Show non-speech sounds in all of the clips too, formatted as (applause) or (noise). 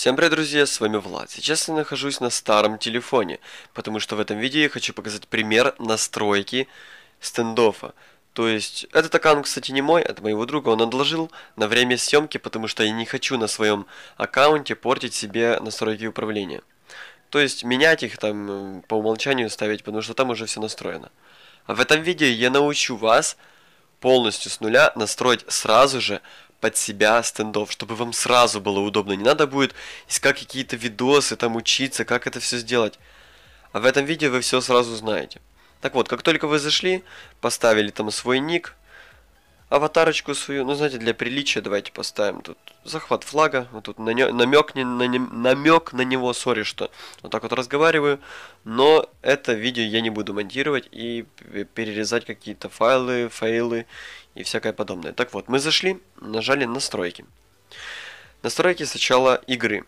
Всем привет, друзья, с вами Влад. Сейчас я нахожусь на старом телефоне, потому что в этом видео я хочу показать пример настройки стендофа. То есть, этот аккаунт, кстати, не мой, это моего друга, он отложил на время съемки, потому что я не хочу на своем аккаунте портить себе настройки управления. То есть, менять их там по умолчанию ставить, потому что там уже все настроено. А в этом видео я научу вас полностью с нуля настроить сразу же под себя стендов, чтобы вам сразу было удобно. Не надо будет искать какие-то видосы, там учиться, как это все сделать. А в этом видео вы все сразу знаете. Так вот, как только вы зашли, поставили там свой ник, аватарочку свою. Ну, знаете, для приличия давайте поставим тут захват флага. Вот тут намек, не, на, не, намек на него, сори, что вот так вот разговариваю. Но это видео я не буду монтировать и перерезать какие-то файлы, файлы и всякое подобное. Так вот, мы зашли, нажали настройки. Настройки сначала игры.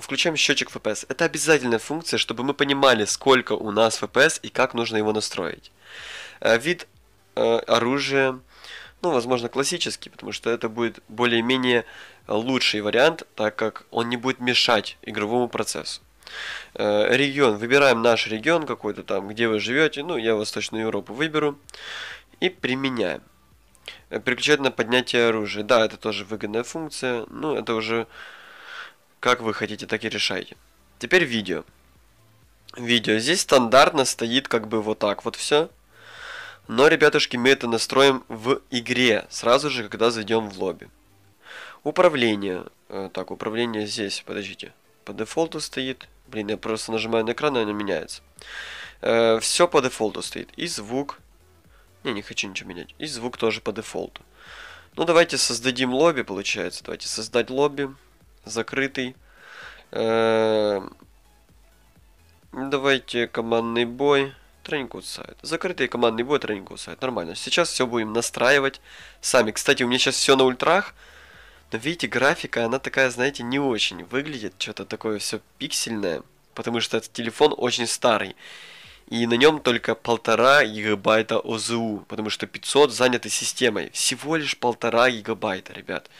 Включаем счетчик FPS. Это обязательная функция, чтобы мы понимали, сколько у нас FPS и как нужно его настроить. Э, вид э, оружия, ну, возможно, классический, потому что это будет более-менее лучший вариант, так как он не будет мешать игровому процессу. Э, регион. Выбираем наш регион какой-то там, где вы живете. Ну, я Восточную Европу выберу. И применяем. Э, переключать на поднятие оружия. Да, это тоже выгодная функция. Ну, это уже как вы хотите, так и решайте. Теперь видео. Видео. Здесь стандартно стоит как бы вот так вот все. Но, ребятушки, мы это настроим в игре, сразу же, когда зайдем в лобби. Управление. Э, так, управление здесь, подождите. По дефолту стоит. Блин, я просто нажимаю на экран, и оно меняется. Э, Все по дефолту стоит. И звук. Не, не хочу ничего менять. И звук тоже по дефолту. Ну, давайте создадим лобби, получается. Давайте создать лобби. Закрытый. Э, давайте командный бой. Тренингкод сайт. закрытые командный будет тренингкод сайт. Нормально. Сейчас все будем настраивать сами. Кстати, у меня сейчас все на ультрах. Но видите, графика, она такая, знаете, не очень выглядит. Что-то такое все пиксельное. Потому что этот телефон очень старый. И на нем только полтора гигабайта ОЗУ. Потому что 500 заняты системой. Всего лишь полтора гигабайта, ребят.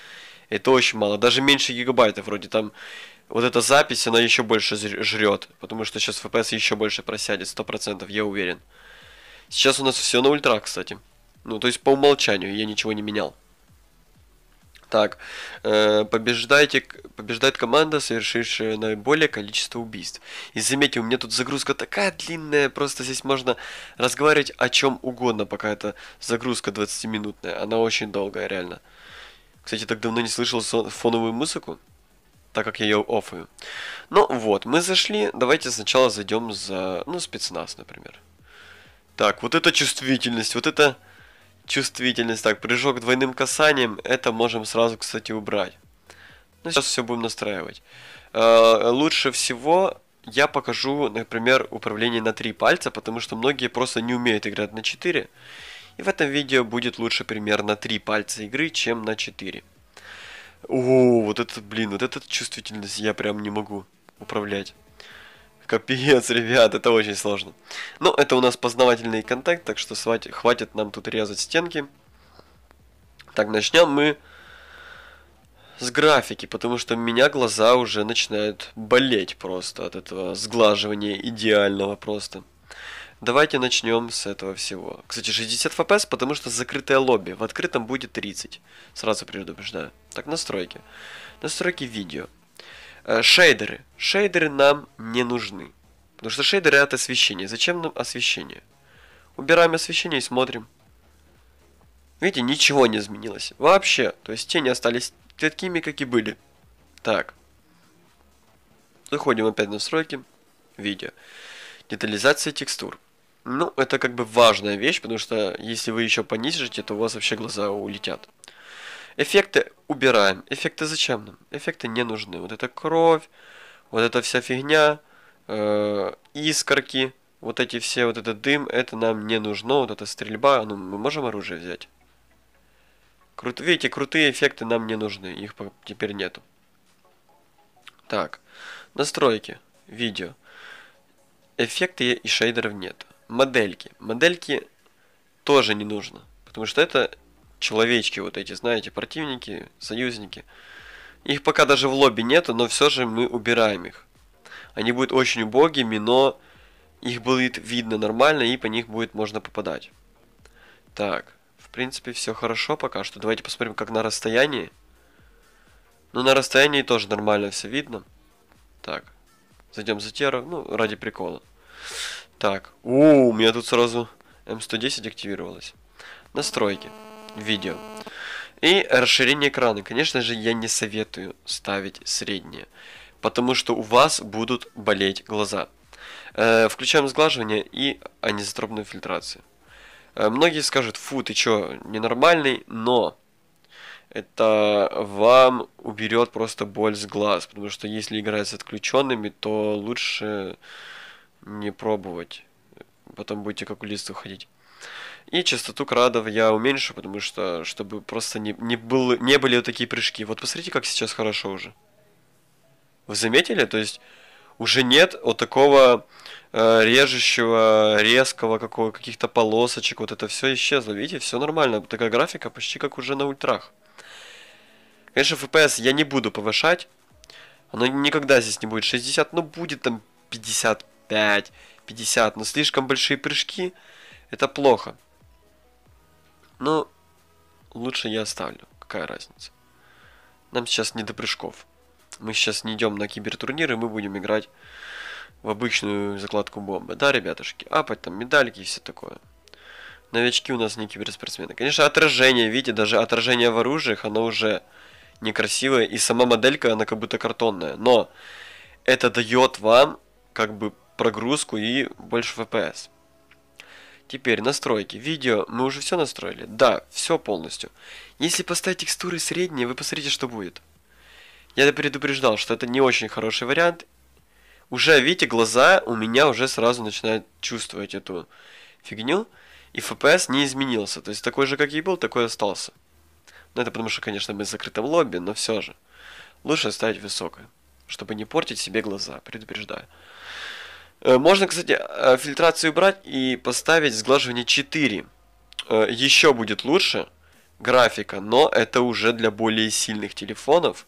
Это очень мало. Даже меньше гигабайта вроде там вот эта запись, она еще больше жрет, потому что сейчас FPS еще больше просядет, сто процентов, я уверен. Сейчас у нас все на ультра, кстати. Ну, то есть по умолчанию я ничего не менял. Так, э, побеждайте, побеждает команда, совершившая наиболее количество убийств. И заметьте, у меня тут загрузка такая длинная, просто здесь можно разговаривать о чем угодно, пока эта загрузка 20-минутная. Она очень долгая, реально. Кстати, так давно не слышал фоновую музыку так как я ее оффаю. Ну вот, мы зашли. Давайте сначала зайдем за, ну, спецназ, например. Так, вот это чувствительность, вот это чувствительность. Так, прыжок двойным касанием, это можем сразу, кстати, убрать. Ну, сейчас все будем настраивать. Э, лучше всего я покажу, например, управление на три пальца, потому что многие просто не умеют играть на 4. И в этом видео будет лучше примерно 3 пальца игры, чем на 4. О, вот это, блин, вот эта чувствительность я прям не могу управлять. Капец, (laughs) ребят, это очень сложно. Но ну, это у нас познавательный контакт, так что хватит нам тут резать стенки. Так, начнем мы с графики, потому что меня глаза уже начинают болеть просто от этого сглаживания идеального просто. Давайте начнем с этого всего. Кстати, 60 FPS, потому что закрытое лобби. В открытом будет 30. Сразу предупреждаю. Так, настройки. Настройки видео. Э, шейдеры. Шейдеры нам не нужны. Потому что шейдеры от освещения. Зачем нам освещение? Убираем освещение и смотрим. Видите, ничего не изменилось. Вообще. То есть тени остались такими, как и были. Так. Заходим опять в настройки. Видео. Детализация текстур. Ну, это как бы важная вещь, потому что если вы еще понизите, то у вас вообще глаза улетят. Эффекты убираем. Эффекты зачем нам? Эффекты не нужны. Вот эта кровь, вот эта вся фигня, э, искорки, вот эти все, вот этот дым, это нам не нужно. Вот эта стрельба, ну, мы можем оружие взять? Крут... Видите, крутые эффекты нам не нужны, их теперь нету. Так, настройки, видео. Эффекты и шейдеров нет модельки. Модельки тоже не нужно, потому что это человечки вот эти, знаете, противники, союзники. Их пока даже в лобби нету, но все же мы убираем их. Они будут очень убогими, но их будет видно нормально и по них будет можно попадать. Так, в принципе все хорошо пока что. Давайте посмотрим, как на расстоянии. Ну, на расстоянии тоже нормально все видно. Так, зайдем за теру, ну, ради прикола. Так, у, у меня тут сразу М110 активировалось. Настройки, видео. И расширение экрана. Конечно же, я не советую ставить среднее, потому что у вас будут болеть глаза. Э, включаем сглаживание и анизотропную фильтрацию. Э, многие скажут, фу, ты чё, ненормальный, но это вам уберет просто боль с глаз, потому что если играть с отключенными, то лучше не пробовать. Потом будете как у лист ходить. И частоту крадов я уменьшу, потому что, чтобы просто не, не, был, не были вот такие прыжки. Вот посмотрите, как сейчас хорошо уже. Вы заметили? То есть уже нет вот такого э, режущего, резкого, какого, каких-то полосочек. Вот это все исчезло. Видите, все нормально. Такая графика почти как уже на ультрах. Конечно, FPS я не буду повышать. Оно никогда здесь не будет 60, но будет там 50 45, 50, но слишком большие прыжки, это плохо. Но ну, лучше я оставлю, какая разница. Нам сейчас не до прыжков. Мы сейчас не идем на кибертурниры, мы будем играть в обычную закладку бомбы. Да, ребятушки, апать там медальки и все такое. Новички у нас не киберспортсмены. Конечно, отражение, видите, даже отражение в оружиях, оно уже некрасивое. И сама моделька, она как будто картонная. Но это дает вам как бы прогрузку и больше FPS. Теперь настройки. Видео. Мы уже все настроили? Да, все полностью. Если поставить текстуры средние, вы посмотрите, что будет. Я предупреждал, что это не очень хороший вариант. Уже, видите, глаза у меня уже сразу начинают чувствовать эту фигню. И FPS не изменился. То есть такой же, как и был, такой остался. Но ну, это потому что, конечно, мы в закрытом лобби, но все же. Лучше ставить высокое, чтобы не портить себе глаза, предупреждаю. Э, можно, кстати, э, фильтрацию брать и поставить сглаживание 4. Э, Еще будет лучше графика, но это уже для более сильных телефонов,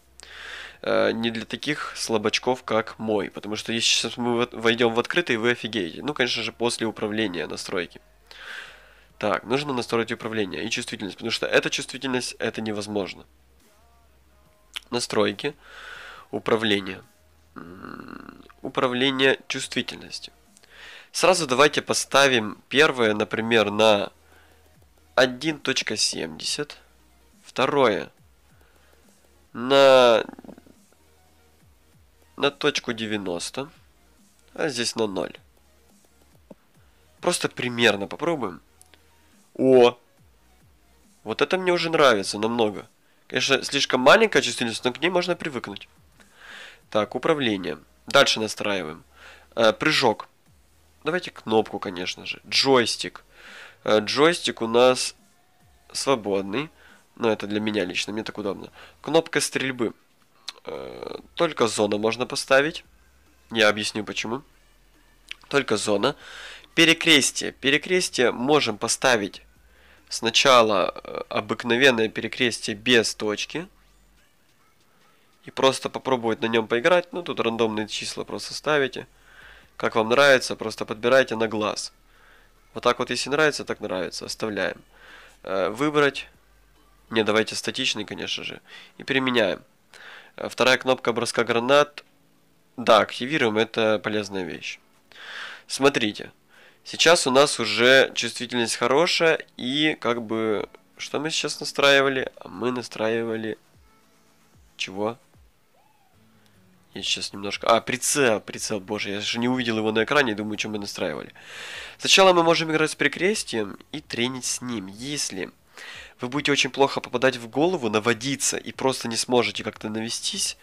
не для таких слабачков, как мой. Потому что если сейчас мы войдем в открытый, вы офигеете. Ну, конечно же, после управления настройки. Так, нужно настроить управление и чувствительность, потому что эта чувствительность, это невозможно. Настройки, управление управление чувствительностью. Сразу давайте поставим первое, например, на 1.70. Второе на, на точку 90. А здесь на 0. Просто примерно попробуем. О! Вот это мне уже нравится намного. Конечно, слишком маленькая чувствительность, но к ней можно привыкнуть. Так, управление. Дальше настраиваем. Э, прыжок. Давайте кнопку, конечно же. Джойстик. Э, джойстик у нас свободный. Но это для меня лично, мне так удобно. Кнопка стрельбы. Э, только зона можно поставить. Я объясню почему. Только зона. Перекрестие. Перекрестие можем поставить сначала э, обыкновенное перекрестие без точки и просто попробовать на нем поиграть. Ну, тут рандомные числа просто ставите. Как вам нравится, просто подбирайте на глаз. Вот так вот, если нравится, так нравится. Оставляем. Э, выбрать. Не, давайте статичный, конечно же. И применяем. Э, вторая кнопка броска гранат. Да, активируем, это полезная вещь. Смотрите. Сейчас у нас уже чувствительность хорошая. И как бы... Что мы сейчас настраивали? А мы настраивали... Чего? Я сейчас немножко... А, прицел, прицел, боже, я же не увидел его на экране, думаю, что мы настраивали. Сначала мы можем играть с прикрестием и тренить с ним. Если вы будете очень плохо попадать в голову, наводиться и просто не сможете как-то навестись,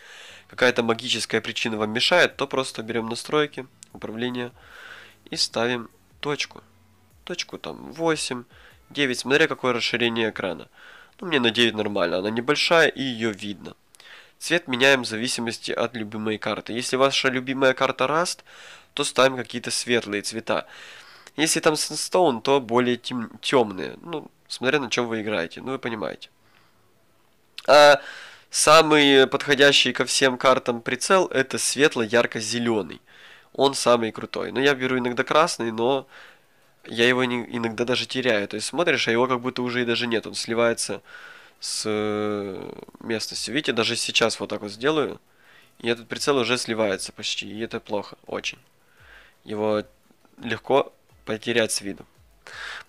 какая-то магическая причина вам мешает, то просто берем настройки, управление и ставим точку. Точку там 8, 9, смотря какое расширение экрана. Ну, мне на 9 нормально, она небольшая и ее видно. Цвет меняем в зависимости от любимой карты. Если ваша любимая карта Rust, то ставим какие-то светлые цвета. Если там Sandstone, то более тем, темные. Ну, смотря на чем вы играете. Ну, вы понимаете. А самый подходящий ко всем картам прицел это светло-ярко-зеленый. Он самый крутой. Но ну, я беру иногда красный, но я его не, иногда даже теряю. То есть смотришь, а его как будто уже и даже нет. Он сливается с э, местностью. Видите, даже сейчас вот так вот сделаю, и этот прицел уже сливается почти, и это плохо, очень. Его легко потерять с виду.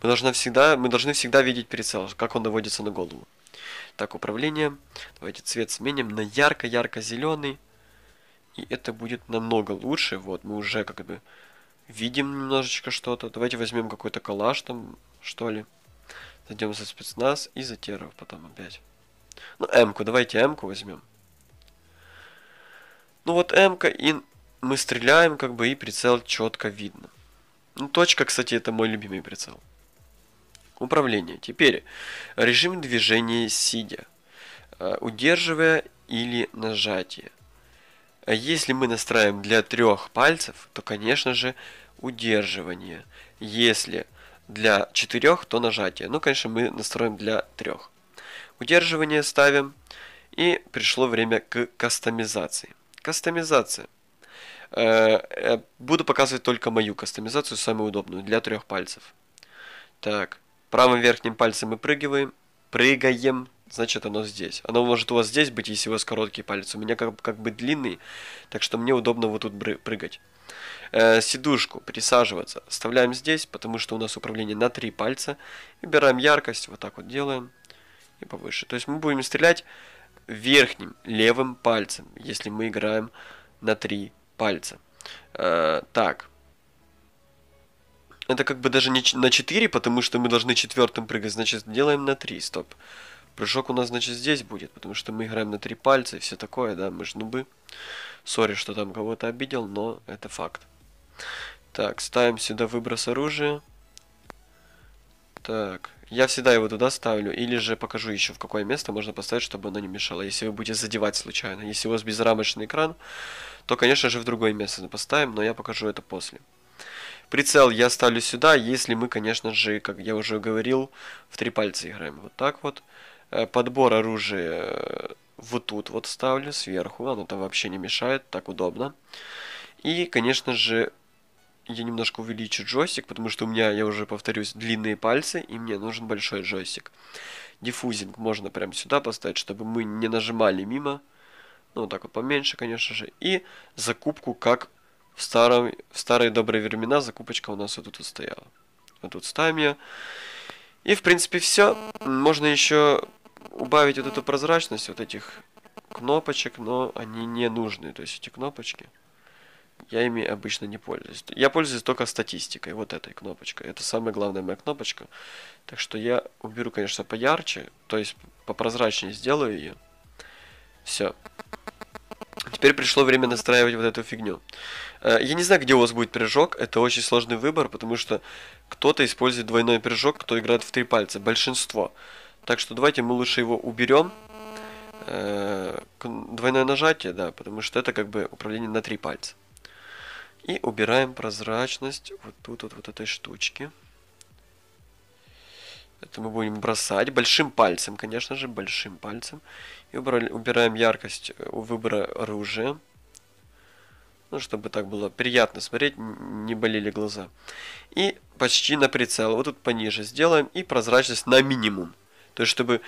Мы должны всегда, мы должны всегда видеть прицел, как он наводится на голову. Так, управление. Давайте цвет сменим на ярко-ярко-зеленый. И это будет намного лучше. Вот, мы уже как бы видим немножечко что-то. Давайте возьмем какой-то коллаж там, что ли. Зайдем за спецназ и за теров потом опять. Ну, М-ку, давайте М-ку возьмем. Ну вот М-ка, и мы стреляем, как бы, и прицел четко видно. Ну, точка, кстати, это мой любимый прицел. Управление. Теперь режим движения сидя, э, удерживая или нажатие. Э, если мы настраиваем для трех пальцев, то, конечно же, удерживание. Если для 4, то нажатие. Ну, конечно, мы настроим для 3. Удерживание ставим. И пришло время к кастомизации. Кастомизация. Э, э, буду показывать только мою кастомизацию, самую удобную, для трех пальцев. Так, правым верхним пальцем мы прыгиваем. Прыгаем, значит оно здесь. Оно может у вас здесь быть, если у вас короткий палец. У меня как, как бы длинный, так что мне удобно вот тут прыгать. Э, сидушку присаживаться вставляем здесь, потому что у нас управление на три пальца. Выбираем яркость, вот так вот делаем и повыше. То есть мы будем стрелять верхним левым пальцем, если мы играем на три пальца. Э, так. Это как бы даже не на 4, потому что мы должны четвертым прыгать, значит делаем на 3, Стоп. Прыжок у нас, значит, здесь будет, потому что мы играем на три пальца и все такое, да, мы же нубы. Сори, что там кого-то обидел, но это факт. Так, ставим сюда выброс оружия. Так, я всегда его туда ставлю, или же покажу еще, в какое место можно поставить, чтобы оно не мешало, если вы будете задевать случайно. Если у вас безрамочный экран, то, конечно же, в другое место поставим, но я покажу это после. Прицел я ставлю сюда, если мы, конечно же, как я уже говорил, в три пальца играем. Вот так вот. Э, подбор оружия э, вот тут вот ставлю, сверху. Оно-то вообще не мешает, так удобно. И, конечно же, я немножко увеличу джойстик, потому что у меня, я уже повторюсь, длинные пальцы, и мне нужен большой джойстик. Диффузинг можно прямо сюда поставить, чтобы мы не нажимали мимо. Ну, вот так вот поменьше, конечно же. И закупку, как в, старом, в старые добрые времена, закупочка у нас вот тут вот стояла. Вот тут ставим ее. И, в принципе, все. Можно еще убавить вот эту прозрачность вот этих кнопочек, но они не нужны. То есть эти кнопочки, я ими обычно не пользуюсь. Я пользуюсь только статистикой, вот этой кнопочкой. Это самая главная моя кнопочка. Так что я уберу, конечно, поярче, то есть попрозрачнее сделаю ее. Все. Теперь пришло время настраивать вот эту фигню. Э, я не знаю, где у вас будет прыжок. Это очень сложный выбор, потому что кто-то использует двойной прыжок, кто играет в три пальца. Большинство. Большинство. Так что давайте мы лучше его уберем. Э, двойное нажатие, да, потому что это как бы управление на три пальца. И убираем прозрачность вот тут вот, вот этой штучки. Это мы будем бросать большим пальцем, конечно же, большим пальцем. И убрали, убираем яркость э, выбора оружия. Ну, чтобы так было приятно смотреть, не болели глаза. И почти на прицел. Вот тут пониже сделаем. И прозрачность на минимум. То есть, чтобы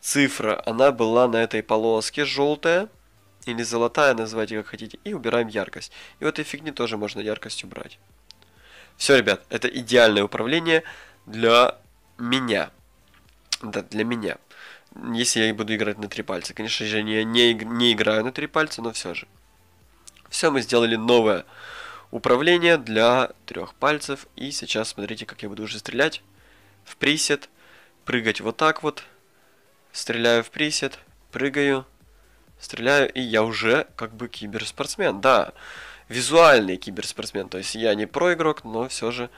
цифра, она была на этой полоске желтая, или золотая, называйте как хотите, и убираем яркость. И вот этой фигни тоже можно яркость убрать. Все, ребят, это идеальное управление для меня. Да, для меня. Если я буду играть на три пальца. Конечно же, я не, не играю на три пальца, но все же. Все, мы сделали новое управление для трех пальцев. И сейчас смотрите, как я буду уже стрелять в присед прыгать вот так вот. Стреляю в присед, прыгаю, стреляю, и я уже как бы киберспортсмен. Да, визуальный киберспортсмен. То есть я не проигрок, но все же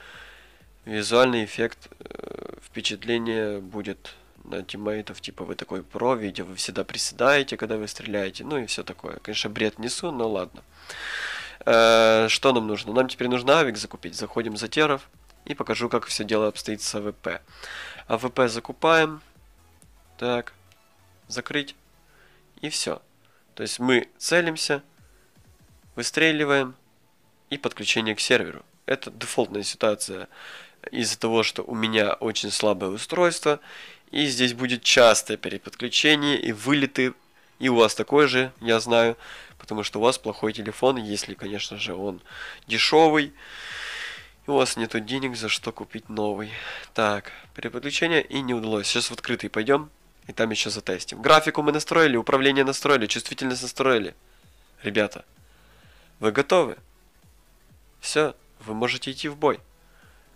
визуальный эффект э, впечатления будет на тиммейтов, типа вы такой про, видите, вы всегда приседаете, когда вы стреляете, ну и все такое. Конечно, бред несу, но ладно. Э, что нам нужно? Нам теперь нужно авик закупить. Заходим за теров и покажу, как все дело обстоит с АВП. АВП закупаем. Так, закрыть. И все. То есть мы целимся, выстреливаем и подключение к серверу. Это дефолтная ситуация из-за того, что у меня очень слабое устройство. И здесь будет частое переподключение и вылеты. И у вас такое же, я знаю, потому что у вас плохой телефон, если, конечно же, он дешевый. И у вас нету денег, за что купить новый. Так, переподключение и не удалось. Сейчас в открытый пойдем. И там еще затестим. Графику мы настроили, управление настроили, чувствительность настроили. Ребята, вы готовы? Все, вы можете идти в бой.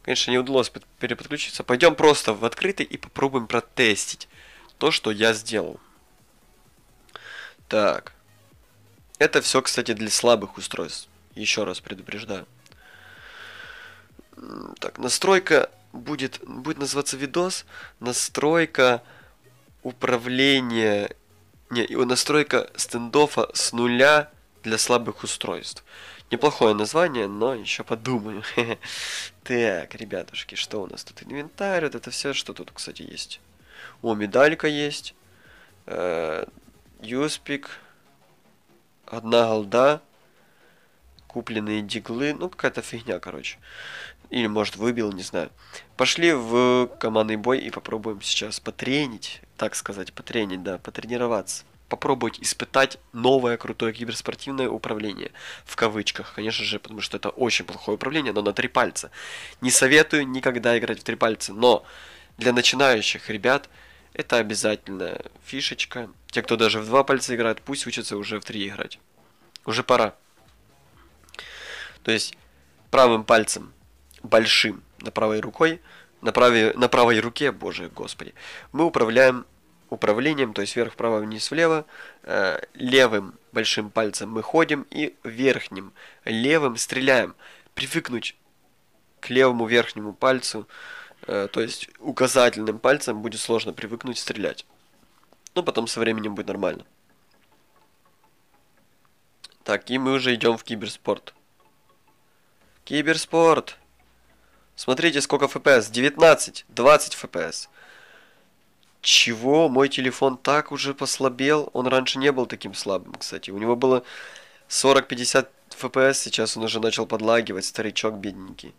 Конечно, не удалось переподключиться. Пойдем просто в открытый и попробуем протестить то, что я сделал. Так. Это все, кстати, для слабых устройств. Еще раз предупреждаю. Так, настройка будет, будет называться видос. Настройка управления... Не, его настройка стендофа с нуля для слабых устройств. Неплохое название, но еще подумаю. (laughs) Так, ребятушки, что у нас тут? Инвентарь, вот это все, что тут, кстати, есть. О, медалька есть. Э, юспик. Одна голда. Купленные диглы. Ну, какая-то фигня, короче. Или, может, выбил, не знаю. Пошли в командный бой и попробуем сейчас потренить, так сказать, потренить, да, потренироваться. Попробовать испытать новое крутое киберспортивное управление. В кавычках, конечно же, потому что это очень плохое управление, но на три пальца. Не советую никогда играть в три пальца, но для начинающих ребят это обязательная фишечка. Те, кто даже в два пальца играет, пусть учатся уже в три играть. Уже пора. То есть правым пальцем большим на правой рукой, на, праве, на правой руке, боже господи, мы управляем управлением, то есть вверх, вправо, вниз, влево, э, левым большим пальцем мы ходим и верхним левым стреляем. Привыкнуть к левому верхнему пальцу, э, то есть указательным пальцем будет сложно привыкнуть стрелять. Но потом со временем будет нормально. Так, и мы уже идем в киберспорт. Киберспорт! Смотрите, сколько FPS. 19, 20 FPS. Чего? Мой телефон так уже послабел. Он раньше не был таким слабым, кстати. У него было 40-50 FPS, сейчас он уже начал подлагивать, старичок бедненький.